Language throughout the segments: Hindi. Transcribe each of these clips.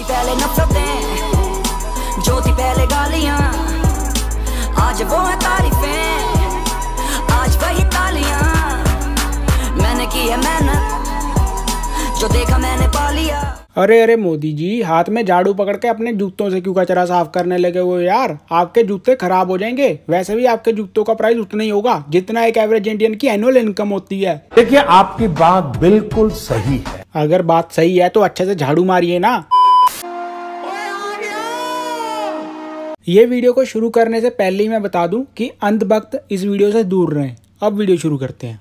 थी पहले नफरतें जो थी पहले गालियां आज वो है तारीफें आज वही तालियां मैंने की है मेहनत जो देखा मैंने पा लिया अरे अरे मोदी जी हाथ में झाड़ू पकड़ के अपने जूतों से क्यों कचरा साफ करने लगे हो यार आपके जूते खराब हो जाएंगे वैसे भी आपके जूतों का प्राइस उतना ही होगा जितना एक एवरेज इंडियन की एनुअल इनकम होती है देखिए आपकी बात बिल्कुल सही है अगर बात सही है तो अच्छे से झाड़ू मारिए ना ये वीडियो को शुरू करने से पहले ही मैं बता दूं कि अंत वक्त इस वीडियो से दूर रहें अब वीडियो शुरू करते हैं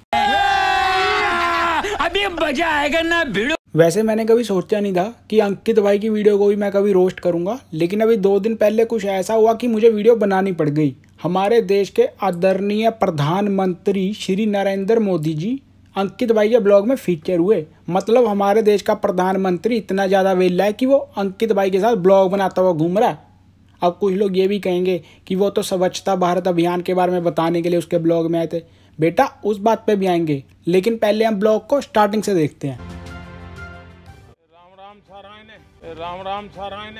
अभी मजा आएगा ना वीडियो वैसे मैंने कभी सोचा नहीं था कि अंकित भाई की वीडियो को भी मैं कभी रोस्ट करूंगा लेकिन अभी दो दिन पहले कुछ ऐसा हुआ कि मुझे वीडियो बनानी पड़ गई हमारे देश के आदरणीय प्रधानमंत्री श्री नरेंद्र मोदी जी अंकित भाई के ब्लॉग में फीचर हुए मतलब हमारे देश का प्रधानमंत्री इतना ज़्यादा वेला है कि वो अंकित भाई के साथ ब्लॉग बनाता हुआ घूम रहा है अब कुछ लोग ये भी कहेंगे कि वो तो स्वच्छता भारत अभियान के बारे में बताने के लिए उसके ब्लॉग में आए थे बेटा उस बात पे भी आएंगे लेकिन पहले हम ब्लॉग को स्टार्टिंग से देखते हैं राम राम राम राम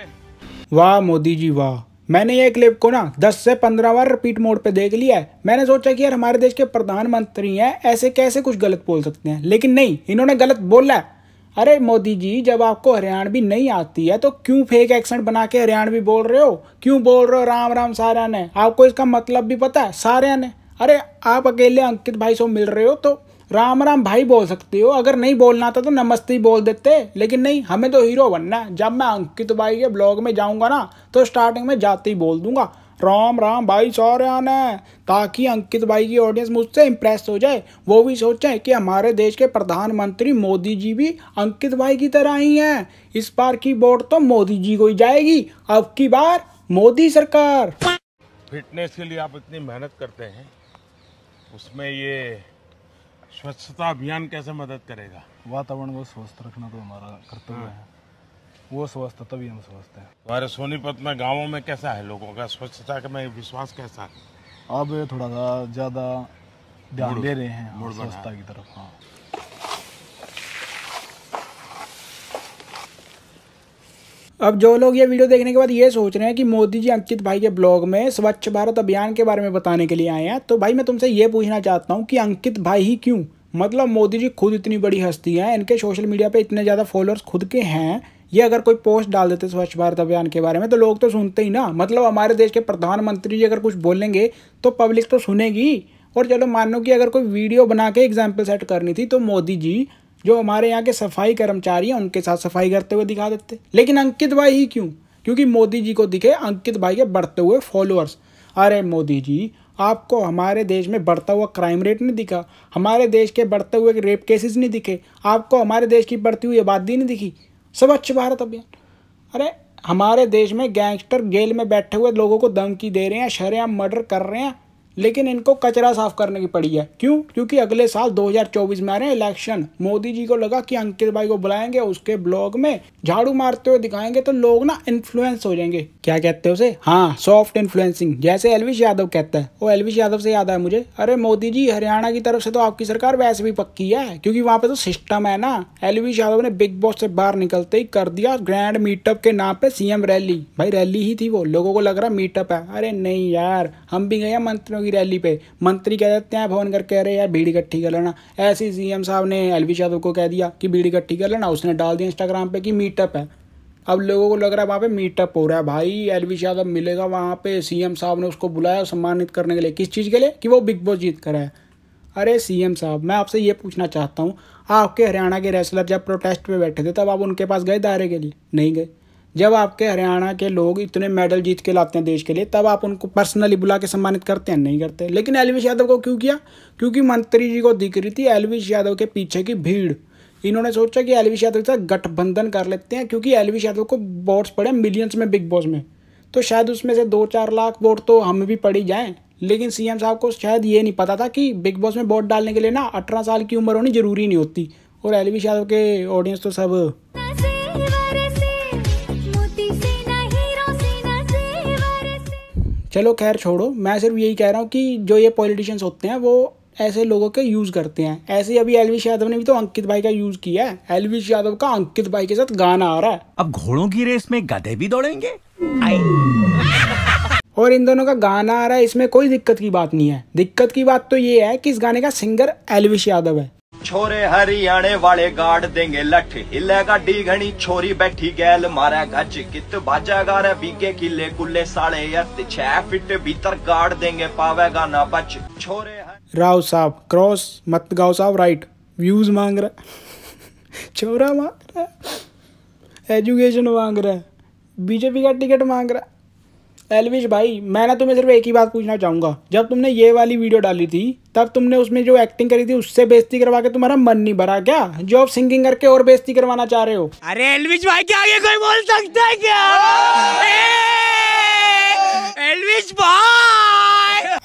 वाह मोदी जी वाह मैंने ये क्लिप को ना 10 से 15 बार रिपीट मोड पे देख लिया है मैंने सोचा कि यार हमारे देश के प्रधानमंत्री हैं ऐसे कैसे कुछ गलत बोल सकते हैं लेकिन नहीं इन्होंने गलत बोला है अरे मोदी जी जब आपको हरियाणवी नहीं आती है तो क्यों फेक एक्सेंट बना के हरियाणवी बोल रहे हो क्यों बोल रहे हो राम राम सारे ने आपको इसका मतलब भी पता है सारे ने अरे आप अकेले अंकित भाई से मिल रहे हो तो राम राम भाई बोल सकते हो अगर नहीं बोलना आता तो नमस्ते ही बोल देते लेकिन नहीं हमें तो हीरो बनना है जब मैं अंकित भाई के ब्लॉग में जाऊंगा ना तो स्टार्टिंग में जाते ही बोल दूंगा राम राम भाई सौर आना ताकि अंकित भाई की ऑडियंस मुझसे इम्प्रेस हो जाए वो भी सोचें कि हमारे देश के प्रधानमंत्री मोदी जी भी अंकित भाई की तरह ही हैं इस बार की वोट तो मोदी जी को ही जाएगी अब की बार मोदी सरकार फिटनेस के लिए आप इतनी मेहनत करते हैं उसमें ये स्वच्छता अभियान कैसे मदद करेगा वातावरण को स्वस्थ रखना तो हमारा कर्तव्य हाँ। है वो स्वस्थ तभी हम स्वस्थ हैं हमारे सोनीपत में गाँवों में कैसा है लोगों का स्वच्छता का विश्वास कैसा है अब थोड़ा सा ज़्यादा ध्यान दे रहे हैं स्वच्छता की तरफ हाँ अब जो लोग ये वीडियो देखने के बाद ये सोच रहे हैं कि मोदी जी अंकित भाई के ब्लॉग में स्वच्छ भारत अभियान के बारे में बताने के लिए आए हैं तो भाई मैं तुमसे ये पूछना चाहता हूँ कि अंकित भाई ही क्यों मतलब मोदी जी खुद इतनी बड़ी हस्ती हैं इनके सोशल मीडिया पे इतने ज़्यादा फॉलोअर्स खुद के हैं ये अगर कोई पोस्ट डाल देते स्वच्छ भारत अभियान के बारे में तो लोग तो सुनते ही ना मतलब हमारे देश के प्रधानमंत्री जी अगर कुछ बोलेंगे तो पब्लिक तो सुनेगी और चलो मान लो कि अगर कोई वीडियो बना के एग्जाम्पल सेट करनी थी तो मोदी जी जो हमारे यहाँ के सफाई कर्मचारी हैं उनके साथ सफाई करते हुए दिखा देते लेकिन अंकित भाई ही क्यों क्योंकि मोदी जी को दिखे अंकित भाई के बढ़ते हुए फॉलोअर्स अरे मोदी जी आपको हमारे देश में बढ़ता हुआ क्राइम रेट नहीं दिखा हमारे देश के बढ़ते हुए रेप केसेस नहीं दिखे आपको हमारे देश की बढ़ती हुई आबादी नहीं दिखी स्वच्छ भारत अभियान अरे हमारे देश में गैंगस्टर जेल में बैठे हुए लोगों को धमकी दे रहे हैं शरेआम मर्डर कर रहे हैं लेकिन इनको कचरा साफ करने की पड़ी है क्यों क्योंकि अगले साल 2024 में आ रहे हैं इलेक्शन मोदी जी को लगा कि अंकित भाई को बुलाएंगे उसके ब्लॉग में झाड़ू मारते हुए दिखाएंगे तो लोग ना इन्फ्लुएंस हो जाएंगे क्या कहते हैं उसे हाँ सॉफ्ट इन्फ्लुएंसिंग जैसे एलविश यादव कहता है वो एलविश यादव से याद है मुझे अरे मोदी जी हरियाणा की तरफ से तो आपकी सरकार वैसे भी पक्की है क्योंकि वहां पे तो सिस्टम है ना एलविश यादव ने बिग बॉस से बाहर निकलते ही कर दिया ग्रैंड मीटअप के नाम पे सीएम रैली भाई रैली ही थी वो लोगों को लग रहा मीटअप है अरे नहीं यार हम भी गए मंत्रियों की हुई रैली पे मंत्री कह देते हैं फोन करके रहे यार भीड़ इकट्ठी कर लेना ऐसे ही सी साहब ने एलवी यादव को कह दिया कि भीड़ इकट्ठी कर लेना उसने डाल दिया इंस्टाग्राम पे कि मीटअप है अब लोगों को लग रहा है वहाँ पे मीटअप हो रहा है भाई एल एलवी यादव मिलेगा वहाँ पे सीएम साहब ने उसको बुलाया सम्मानित करने के लिए किस चीज़ के लिए कि वो बिग बॉस जीत कर है अरे सीएम साहब मैं आपसे ये पूछना चाहता हूँ आपके हरियाणा के रेसलर जब प्रोटेस्ट पे बैठे थे तब आप उनके पास गए दायरे के लिए नहीं गए जब आपके हरियाणा के लोग इतने मेडल जीत के लाते हैं देश के लिए तब आप उनको पर्सनली बुला के सम्मानित करते हैं नहीं करते लेकिन एलविश यादव को क्यों किया क्योंकि मंत्री जी को दिख रही थी एलविश यादव के पीछे की भीड़ इन्होंने सोचा कि एलविश यादव से गठबंधन कर लेते हैं क्योंकि एलविश यादव को वोट्स पड़े मिलियंस में बिग बॉस में तो शायद उसमें से दो चार लाख वोट तो हम भी पड़ी जाएँ लेकिन सीएम साहब को शायद ये नहीं पता था कि बिग बॉस में वोट डालने के लिए ना अठारह साल की उम्र होनी ज़रूरी नहीं होती और एलविश यादव के ऑडियंस तो सब चलो खैर छोड़ो मैं सिर्फ यही कह रहा हूँ कि जो ये पॉलिटिशियंस होते हैं वो ऐसे लोगों के यूज़ करते हैं ऐसे अभी एलविश यादव ने भी तो अंकित भाई का यूज़ किया है एलविश यादव का अंकित भाई के साथ गाना आ रहा है अब घोड़ों की रेस में गधे भी दौड़ेंगे और इन दोनों का गाना आ रहा है इसमें कोई दिक्कत की बात नहीं है दिक्कत की बात तो ये है कि इस गाने का सिंगर एलविश यादव है छोरे हरियाणे वाले गाड़ देंगे लठ हिलेगा डी घनी छोरी बैठी गैल मारा गज कित बाजेगा रे किले कुल्ले साले छह फिट भीतर गाड़ देंगे पावेगा ना बच छोरे राव साहब क्रॉस मत गाँव साहब राइट व्यूज मांग रहा छोरा मांग रहा एजुकेशन मांग रहा बीजेपी का टिकट मांग रहा एलविश भाई मैं ना तुम्हें सिर्फ एक ही बात पूछना चाहूँगा जब तुमने ये वाली वीडियो डाली थी तब तुमने उसमें जो एक्टिंग करी थी उससे बेइज्जती करवा के तुम्हारा मन नहीं भरा क्या जो आप सिंगिंग करके और बेइज्जती करवाना चाह रहे हो अरे एलविश भाई क्या ये कोई बोल सकता है क्या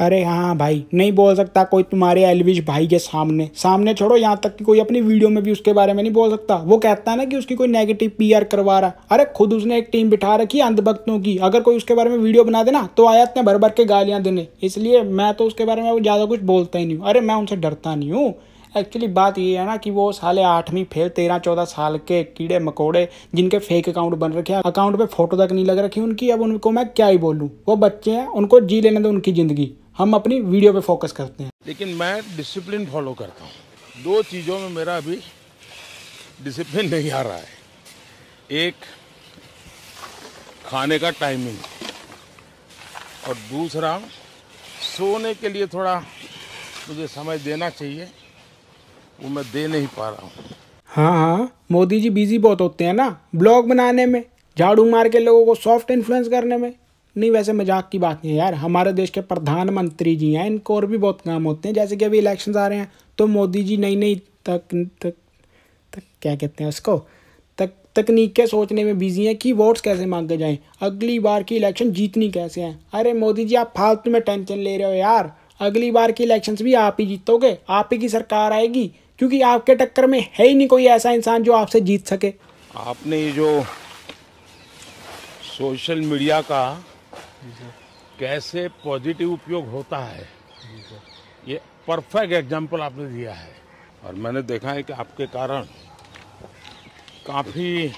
अरे हाँ भाई नहीं बोल सकता कोई तुम्हारे एलविश भाई के सामने सामने छोड़ो यहाँ तक कि कोई अपनी वीडियो में भी उसके बारे में नहीं बोल सकता वो कहता है ना कि उसकी कोई नेगेटिव पी करवा रहा अरे खुद उसने एक टीम बिठा रखी अंधभक्तों की अगर कोई उसके बारे में वीडियो बना देना तो आया इतने भर भर के गालियाँ देने इसलिए मैं तो उसके बारे में ज़्यादा कुछ बोलता ही नहीं हूँ अरे मैं उनसे डरता नहीं हूँ एक्चुअली बात ये है ना कि वो साले आठवीं फेल तेरह चौदह साल के कीड़े मकोड़े जिनके फेक अकाउंट बन रखे हैं अकाउंट पे फोटो तक नहीं लग रखी उनकी अब उनको मैं क्या ही बोलूँ वो बच्चे हैं उनको जी लेने दो उनकी ज़िंदगी हम अपनी वीडियो पे फोकस करते हैं लेकिन मैं डिसिप्लिन फॉलो करता हूँ दो चीज़ों में मेरा अभी डिसिप्लिन नहीं आ रहा है एक खाने का टाइमिंग और दूसरा सोने के लिए थोड़ा मुझे समय देना चाहिए वो मैं दे नहीं पा रहा हूँ हाँ हाँ मोदी जी बिजी बहुत होते हैं ना ब्लॉग बनाने में झाड़ू मार के लोगों को सॉफ्ट इन्फ्लुएंस करने में नहीं वैसे मजाक की बात नहीं है यार हमारे देश के प्रधानमंत्री जी हैं इनको और भी बहुत काम होते हैं जैसे कि अभी इलेक्शन आ रहे हैं तो मोदी जी नई नई तक तक तक क्या कहते हैं उसको तक तकनीकें सोचने में बिजी हैं कि वोट्स कैसे मांगे जाएं अगली बार की इलेक्शन जीतनी कैसे है अरे मोदी जी आप फालतू में टेंशन ले रहे हो यार अगली बार की इलेक्शंस भी आप ही जीतोगे आप ही की सरकार आएगी क्योंकि आपके टक्कर में है ही नहीं कोई ऐसा इंसान जो आपसे जीत सके आपने जो सोशल मीडिया का कैसे पॉजिटिव उपयोग होता है ये परफेक्ट एग्जाम्पल आपने दिया है और मैंने देखा है कि आपके कारण काफ़ी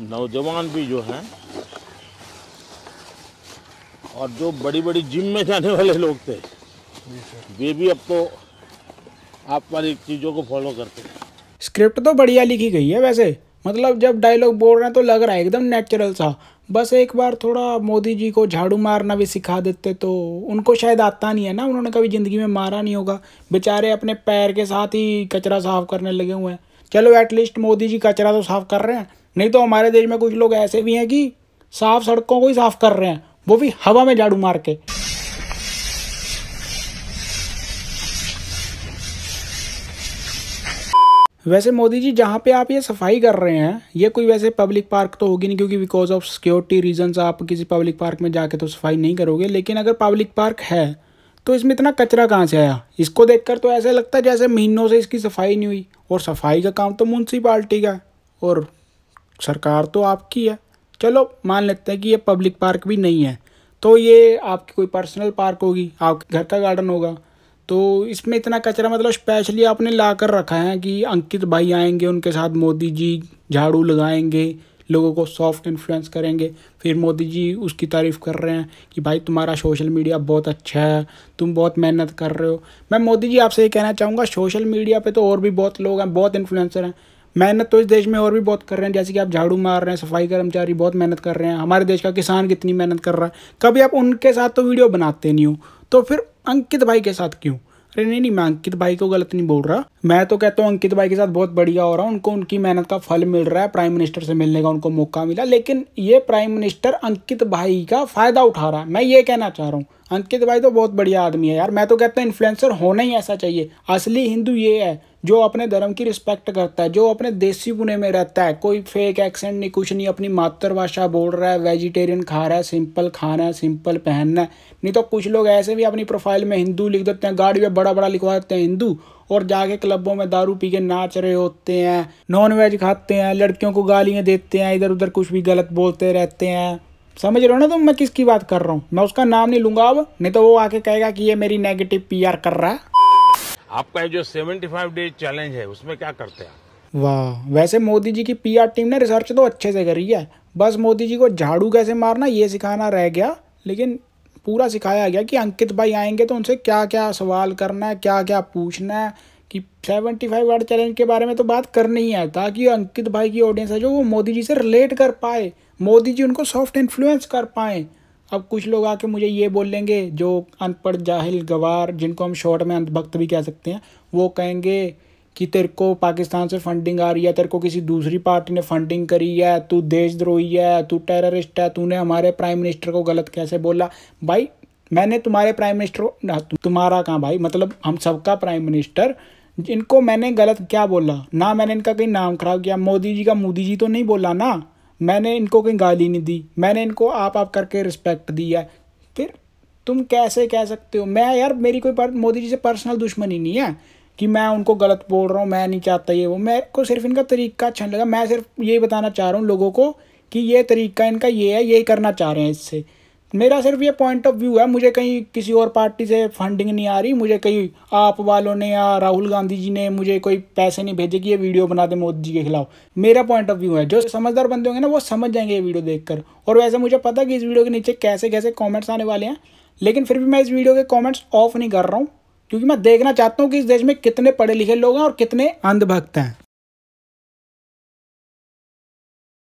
नौजवान भी जो हैं और जो बड़ी बड़ी जिम में जाने वाले लोग थे वे भी अब तो आप वाली चीज़ों को फॉलो करते हैं स्क्रिप्ट तो बढ़िया लिखी गई है वैसे मतलब जब डायलॉग बोल रहे हैं तो लग रहा है एकदम नेचुरल सा बस एक बार थोड़ा मोदी जी को झाड़ू मारना भी सिखा देते तो उनको शायद आता नहीं है ना उन्होंने कभी ज़िंदगी में मारा नहीं होगा बेचारे अपने पैर के साथ ही कचरा साफ़ करने लगे हुए हैं चलो एटलीस्ट मोदी जी कचरा तो साफ़ कर रहे हैं नहीं तो हमारे देश में कुछ लोग ऐसे भी हैं कि साफ़ सड़कों को ही साफ़ कर रहे हैं वो भी हवा में झाड़ू मार के वैसे मोदी जी जहाँ पे आप ये सफाई कर रहे हैं ये कोई वैसे पब्लिक पार्क तो होगी नहीं क्योंकि बिकॉज ऑफ सिक्योरिटी रीजंस आप किसी पब्लिक पार्क में जाके तो सफाई नहीं करोगे लेकिन अगर पब्लिक पार्क है तो इसमें इतना कचरा कहाँ से आया इसको देखकर तो ऐसा लगता है जैसे महीनों से इसकी सफाई नहीं हुई और सफाई का काम तो म्यूनसिपाल्टी का है और सरकार तो आपकी है चलो मान लेते हैं कि ये पब्लिक पार्क भी नहीं है तो ये आपकी कोई पर्सनल पार्क होगी आपके घर का गार्डन होगा तो इसमें इतना कचरा मतलब स्पेशली आपने ला कर रखा है कि अंकित भाई आएंगे उनके साथ मोदी जी झाड़ू लगाएंगे लोगों को सॉफ्ट इन्फ्लुएंस करेंगे फिर मोदी जी उसकी तारीफ़ कर रहे हैं कि भाई तुम्हारा सोशल मीडिया बहुत अच्छा है तुम बहुत मेहनत कर रहे हो मैं मोदी जी आपसे ये कहना चाहूँगा सोशल मीडिया पे तो और भी बहुत लोग हैं बहुत इन्फ्लुएंसर हैं मेहनत तो इस देश में और भी बहुत कर रहे हैं जैसे कि आप झाड़ू मार रहे हैं सफाई कर्मचारी बहुत मेहनत कर रहे हैं हमारे देश का किसान कितनी मेहनत कर रहा है कभी आप उनके साथ तो वीडियो बनाते नहीं हो तो फिर अंकित भाई के साथ क्यों अरे नहीं नहीं मैं अंकित भाई को गलत नहीं बोल रहा मैं तो कहता हूँ अंकित भाई के साथ बहुत बढ़िया हो रहा उनको उनकी मेहनत का फल मिल रहा है प्राइम मिनिस्टर से मिलने का उनको मौका मिला लेकिन ये प्राइम मिनिस्टर अंकित भाई का फायदा उठा रहा है मैं ये कहना चाह रहा हूँ अंकित भाई तो बहुत बढ़िया आदमी है यार मैं तो कहता हूँ इन्फ्लुएंसर होना ही ऐसा चाहिए असली हिंदू ये है जो अपने धर्म की रिस्पेक्ट करता है जो अपने देसी बुने में रहता है कोई फेक एक्सेंट नहीं कुछ नहीं अपनी मातृभाषा बोल रहा है वेजिटेरियन खा रहा है सिंपल खाना है सिंपल पहनना है नहीं तो कुछ लोग ऐसे भी अपनी प्रोफाइल में हिंदू लिख देते हैं गाड़ी में बड़ा बड़ा लिखवा देते हैं हिंदू और जाके क्लबों में दारू पी के नाच रहे होते हैं नॉन वेज खाते हैं लड़कियों को गालियाँ देते हैं इधर उधर कुछ भी गलत बोलते रहते हैं समझ रहे हो ना तुम तो मैं किसकी बात कर रहा हूँ मैं उसका नाम नहीं लूँगा अब नहीं तो वो आके कहेगा कि ये मेरी नेगेटिव पी कर रहा है आपका जो 75 डे चैलेंज है उसमें क्या करते हैं वाह वैसे मोदी जी की पीआर टीम ने रिसर्च तो अच्छे से करी है बस मोदी जी को झाड़ू कैसे मारना ये सिखाना रह गया लेकिन पूरा सिखाया गया कि अंकित भाई आएंगे तो उनसे क्या क्या सवाल करना है क्या क्या पूछना है कि सेवेंटी फाइव वर्ड चैलेंज के बारे में तो बात करनी है ताकि अंकित भाई की ऑडियंस है जो वो मोदी जी से रिलेट कर पाए मोदी जी उनको सॉफ्ट इन्फ्लुएंस कर पाएँ अब कुछ लोग आके मुझे ये बोल लेंगे जो अनपढ़ जाहिल गवार जिनको हम शॉर्ट में अंधभक्त भी कह सकते हैं वो कहेंगे कि तेरे को पाकिस्तान से फंडिंग आ रही है तेरे को किसी दूसरी पार्टी ने फंडिंग करी है तू देशद्रोही है तू टेररिस्ट है तूने हमारे प्राइम मिनिस्टर को गलत कैसे बोला भाई मैंने तुम्हारे प्राइम मिनिस्टर को तुम्हारा कहाँ भाई मतलब हम सबका प्राइम मिनिस्टर इनको मैंने गलत क्या बोला ना मैंने इनका कहीं नाम खराब किया मोदी जी का मोदी जी तो नहीं बोला ना मैंने इनको कहीं गाली नहीं दी मैंने इनको आप आप करके रिस्पेक्ट दी है फिर तुम कैसे कह सकते हो मैं यार मेरी कोई मोदी जी से पर्सनल दुश्मनी नहीं है कि मैं उनको गलत बोल रहा हूँ मैं नहीं चाहता ये वो मेरे को सिर्फ इनका तरीका अच्छा लगा मैं सिर्फ ये बताना चाह रहा हूँ लोगों को कि ये तरीका इनका ये है ये करना चाह रहे हैं इससे मेरा सिर्फ ये पॉइंट ऑफ व्यू है मुझे कहीं किसी और पार्टी से फंडिंग नहीं आ रही मुझे कहीं आप वालों ने या राहुल गांधी जी ने मुझे कोई पैसे नहीं भेजे कि ये वीडियो बना दे मोदी जी के खिलाफ मेरा पॉइंट ऑफ व्यू है जो समझदार बंदे होंगे ना वो समझ जाएंगे ये वीडियो देखकर और वैसे मुझे पता कि इस वीडियो के नीचे कैसे कैसे कॉमेंट्स आने वाले हैं लेकिन फिर भी मैं इस वीडियो के कॉमेंट्स ऑफ नहीं कर रहा हूँ क्योंकि मैं देखना चाहता हूँ कि इस देश में कितने पढ़े लिखे लोग हैं और कितने अंधभक्त हैं